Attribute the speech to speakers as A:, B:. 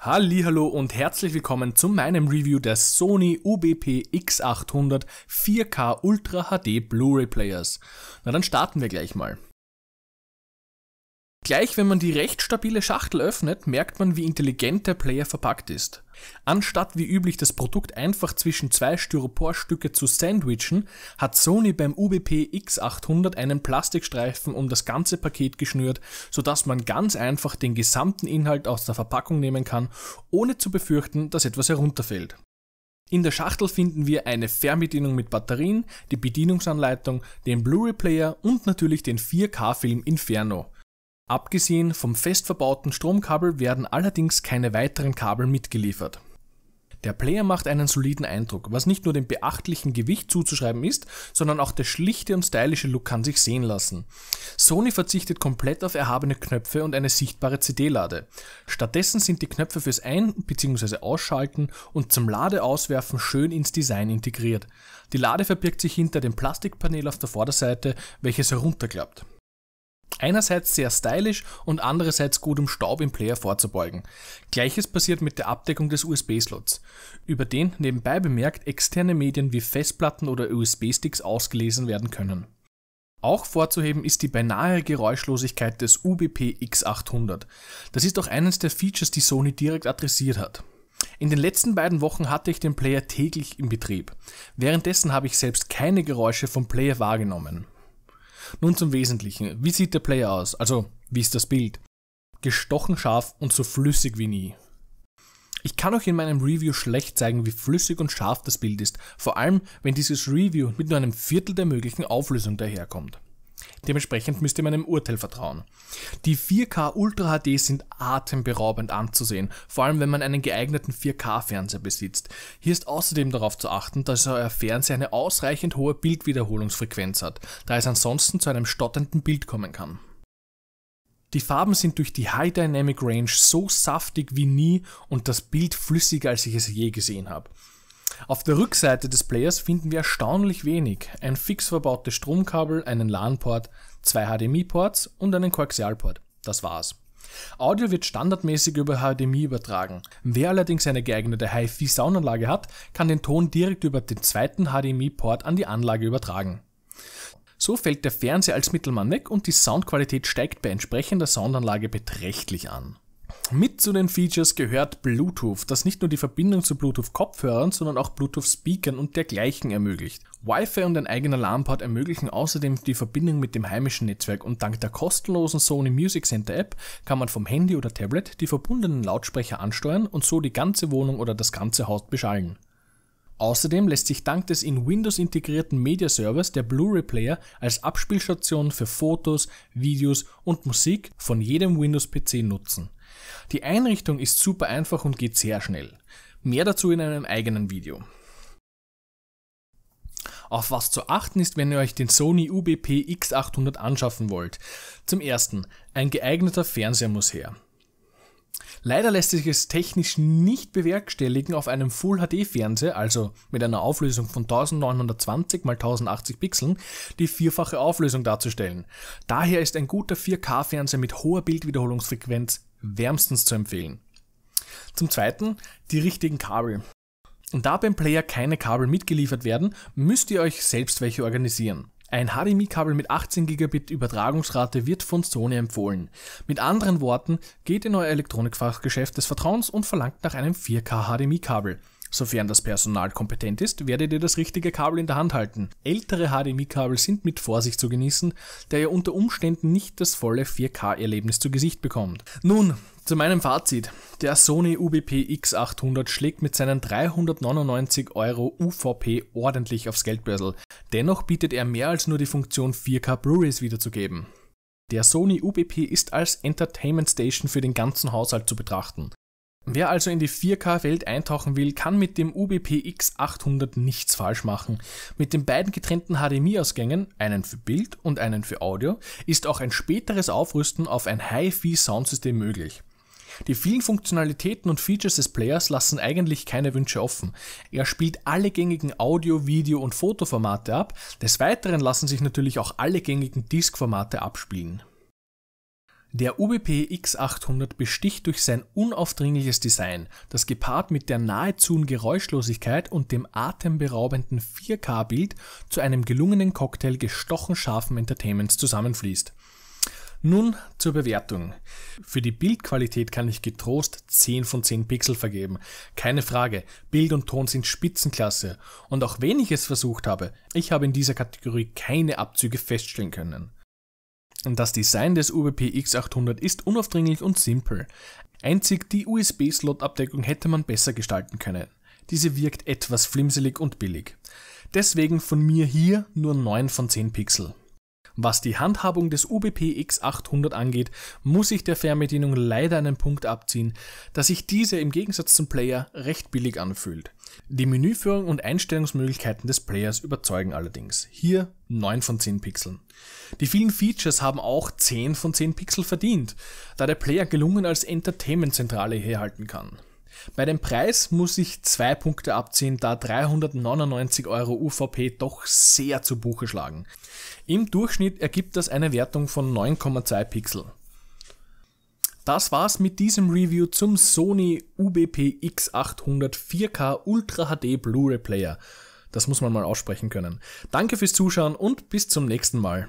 A: Hallo und herzlich willkommen zu meinem Review der Sony UBP X800 4K Ultra HD Blu-ray Players. Na dann starten wir gleich mal. Gleich wenn man die recht stabile Schachtel öffnet, merkt man, wie intelligent der Player verpackt ist. Anstatt wie üblich das Produkt einfach zwischen zwei Styroporstücke zu sandwichen, hat Sony beim UBP X800 einen Plastikstreifen um das ganze Paket geschnürt, sodass man ganz einfach den gesamten Inhalt aus der Verpackung nehmen kann, ohne zu befürchten, dass etwas herunterfällt. In der Schachtel finden wir eine Fernbedienung mit Batterien, die Bedienungsanleitung, den Blu-ray Player und natürlich den 4K-Film Inferno. Abgesehen vom fest verbauten Stromkabel werden allerdings keine weiteren Kabel mitgeliefert. Der Player macht einen soliden Eindruck, was nicht nur dem beachtlichen Gewicht zuzuschreiben ist, sondern auch der schlichte und stylische Look kann sich sehen lassen. Sony verzichtet komplett auf erhabene Knöpfe und eine sichtbare CD-Lade. Stattdessen sind die Knöpfe fürs Ein- bzw. Ausschalten und zum Ladeauswerfen schön ins Design integriert. Die Lade verbirgt sich hinter dem Plastikpanel auf der Vorderseite, welches herunterklappt. Einerseits sehr stylisch und andererseits gut, um Staub im Player vorzubeugen. Gleiches passiert mit der Abdeckung des USB-Slots, über den nebenbei bemerkt externe Medien wie Festplatten oder USB-Sticks ausgelesen werden können. Auch vorzuheben ist die beinahe Geräuschlosigkeit des UBP X800. Das ist auch eines der Features, die Sony direkt adressiert hat. In den letzten beiden Wochen hatte ich den Player täglich im Betrieb. Währenddessen habe ich selbst keine Geräusche vom Player wahrgenommen. Nun zum Wesentlichen. Wie sieht der Player aus? Also, wie ist das Bild? Gestochen scharf und so flüssig wie nie. Ich kann euch in meinem Review schlecht zeigen, wie flüssig und scharf das Bild ist, vor allem wenn dieses Review mit nur einem Viertel der möglichen Auflösung daherkommt. Dementsprechend müsst ihr meinem Urteil vertrauen. Die 4K Ultra HD sind atemberaubend anzusehen, vor allem wenn man einen geeigneten 4K-Fernseher besitzt. Hier ist außerdem darauf zu achten, dass euer Fernseher eine ausreichend hohe Bildwiederholungsfrequenz hat, da es ansonsten zu einem stotternden Bild kommen kann. Die Farben sind durch die High Dynamic Range so saftig wie nie und das Bild flüssiger als ich es je gesehen habe. Auf der Rückseite des Players finden wir erstaunlich wenig. Ein fix verbautes Stromkabel, einen LAN-Port, zwei HDMI-Ports und einen Coaxial-Port. Das war's. Audio wird standardmäßig über HDMI übertragen. Wer allerdings eine geeignete HiFi-Soundanlage hat, kann den Ton direkt über den zweiten HDMI-Port an die Anlage übertragen. So fällt der Fernseher als Mittelmann weg und die Soundqualität steigt bei entsprechender Soundanlage beträchtlich an. Mit zu den Features gehört Bluetooth, das nicht nur die Verbindung zu Bluetooth-Kopfhörern, sondern auch Bluetooth-Speakern und dergleichen ermöglicht. Wi-Fi und ein eigener LAN-Port ermöglichen außerdem die Verbindung mit dem heimischen Netzwerk und dank der kostenlosen Sony Music Center App kann man vom Handy oder Tablet die verbundenen Lautsprecher ansteuern und so die ganze Wohnung oder das ganze Haus beschallen. Außerdem lässt sich dank des in Windows integrierten Media Servers der Blu-ray Player als Abspielstation für Fotos, Videos und Musik von jedem Windows-PC nutzen. Die Einrichtung ist super einfach und geht sehr schnell. Mehr dazu in einem eigenen Video. Auf was zu achten ist, wenn ihr euch den Sony UBP X800 anschaffen wollt. Zum ersten, ein geeigneter Fernseher muss her. Leider lässt sich es technisch nicht bewerkstelligen, auf einem Full-HD-Fernseher, also mit einer Auflösung von 1920 x 1080 Pixeln, die vierfache Auflösung darzustellen. Daher ist ein guter 4K-Fernseher mit hoher Bildwiederholungsfrequenz wärmstens zu empfehlen. Zum Zweiten die richtigen Kabel. Da beim Player keine Kabel mitgeliefert werden, müsst ihr euch selbst welche organisieren. Ein HDMI-Kabel mit 18 Gigabit Übertragungsrate wird von Sony empfohlen. Mit anderen Worten, geht in euer Elektronikfachgeschäft des Vertrauens und verlangt nach einem 4K HDMI-Kabel. Sofern das Personal kompetent ist, werdet ihr das richtige Kabel in der Hand halten. Ältere HDMI-Kabel sind mit Vorsicht zu genießen, da ihr unter Umständen nicht das volle 4K-Erlebnis zu Gesicht bekommt. Nun, zu meinem Fazit. Der Sony UBP X800 schlägt mit seinen 399 Euro UVP ordentlich aufs Geldbörsel. Dennoch bietet er mehr als nur die Funktion 4K Blu-rays wiederzugeben. Der Sony UBP ist als Entertainment Station für den ganzen Haushalt zu betrachten. Wer also in die 4K-Welt eintauchen will, kann mit dem UBPX 800 nichts falsch machen. Mit den beiden getrennten HDMI-Ausgängen, einen für Bild und einen für Audio, ist auch ein späteres Aufrüsten auf ein Hi-Fi-Soundsystem möglich. Die vielen Funktionalitäten und Features des Players lassen eigentlich keine Wünsche offen. Er spielt alle gängigen Audio-, Video- und Fotoformate ab. Des Weiteren lassen sich natürlich auch alle gängigen Disk-Formate abspielen. Der UBP X800 besticht durch sein unaufdringliches Design, das gepaart mit der nahezu Geräuschlosigkeit und dem atemberaubenden 4K-Bild zu einem gelungenen Cocktail gestochen scharfen Entertainments zusammenfließt. Nun zur Bewertung. Für die Bildqualität kann ich getrost 10 von 10 Pixel vergeben. Keine Frage, Bild und Ton sind Spitzenklasse. Und auch wenn ich es versucht habe, ich habe in dieser Kategorie keine Abzüge feststellen können. Das Design des UBP x 800 ist unaufdringlich und simpel. Einzig die USB-Slot-Abdeckung hätte man besser gestalten können. Diese wirkt etwas flimselig und billig. Deswegen von mir hier nur 9 von 10 Pixel. Was die Handhabung des UBP X800 angeht, muss ich der Fernbedienung leider einen Punkt abziehen, dass sich diese im Gegensatz zum Player recht billig anfühlt. Die Menüführung und Einstellungsmöglichkeiten des Players überzeugen allerdings. Hier 9 von 10 Pixeln. Die vielen Features haben auch 10 von 10 Pixel verdient, da der Player gelungen als Entertainment-Zentrale herhalten kann. Bei dem Preis muss ich zwei Punkte abziehen, da 399 Euro UVP doch sehr zu Buche schlagen. Im Durchschnitt ergibt das eine Wertung von 9,2 Pixel. Das war's mit diesem Review zum Sony UBP X800 4K Ultra HD Blu-ray Player. Das muss man mal aussprechen können. Danke fürs Zuschauen und bis zum nächsten Mal.